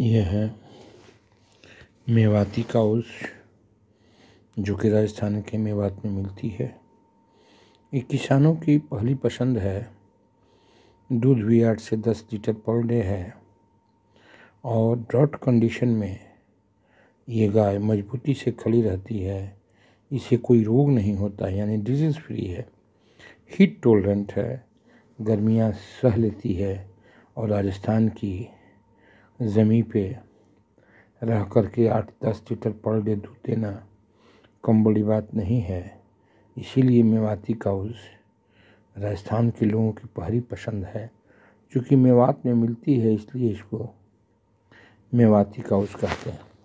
यह है मेवाती काउस जो कि राजस्थान के मेवात में मिलती है ये किसानों की पहली पसंद है दूध भी आठ से दस लीटर पर डे है और ड्रॉट कंडीशन में ये गाय मजबूती से खड़ी रहती है इसे कोई रोग नहीं होता यानी डिजीज़ फ्री है हीट टोलरेंट है गर्मियाँ सह लेती है और राजस्थान की ज़मीन पे रह कर के आठ दस लीटर पर डे दूध देना कम बड़ी बात नहीं है इसीलिए मेवाती काउस राजस्थान के लोगों की पहली पसंद है चूँकि मेवात में मिलती है इसलिए इसको मेवाती काउस कहते हैं